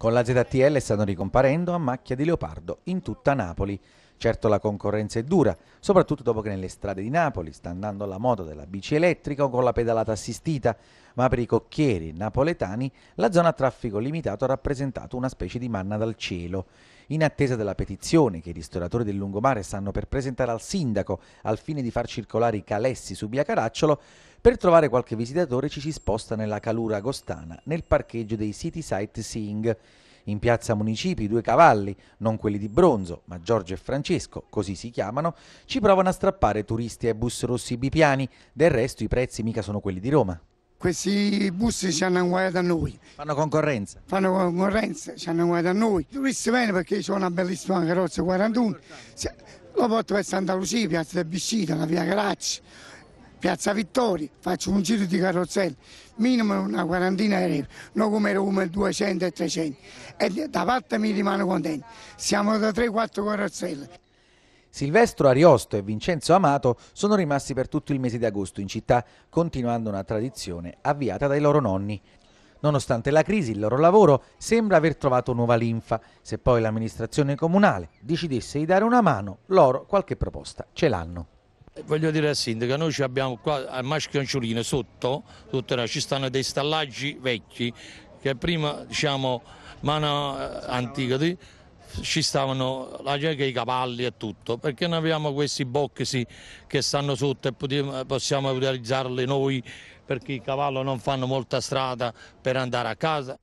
Con la ZTL stanno ricomparendo a macchia di leopardo in tutta Napoli. Certo la concorrenza è dura, soprattutto dopo che nelle strade di Napoli sta andando la moto della bici elettrica o con la pedalata assistita, ma per i cocchieri napoletani la zona a traffico limitato ha rappresentato una specie di manna dal cielo. In attesa della petizione che i ristoratori del lungomare stanno per presentare al sindaco al fine di far circolare i calessi su via Caracciolo, per trovare qualche visitatore ci si sposta nella calura agostana, nel parcheggio dei City Sightseeing. In piazza Municipi due cavalli, non quelli di bronzo, ma Giorgio e Francesco, così si chiamano, ci provano a strappare turisti ai bus rossi bipiani, del resto i prezzi mica sono quelli di Roma. Questi bus ci hanno guaiato a noi. Fanno concorrenza? Fanno concorrenza, ci hanno guaiato a noi. I turisti bene perché c'è una bellissima carrozza 41, lo porto per Santa Lucia, piazza del Biscita, la via Caracci Piazza Vittoria, faccio un giro di carrozzelle, minimo una quarantina di euro, non come era come 200 e 300. E da parte mi rimane contento, siamo da 3-4 carrozzelle. Silvestro Ariosto e Vincenzo Amato sono rimasti per tutto il mese di agosto in città, continuando una tradizione avviata dai loro nonni. Nonostante la crisi, il loro lavoro sembra aver trovato nuova linfa. Se poi l'amministrazione comunale decidesse di dare una mano, loro qualche proposta ce l'hanno. Voglio dire al sindaco, noi abbiamo qua al Maschio Anciolino sotto, sotto ci stanno dei stallaggi vecchi che prima, diciamo, mano eh, antica, ci stavano la gente, i cavalli e tutto, perché non abbiamo questi boxi che stanno sotto e possiamo utilizzarli noi perché i cavalli non fanno molta strada per andare a casa.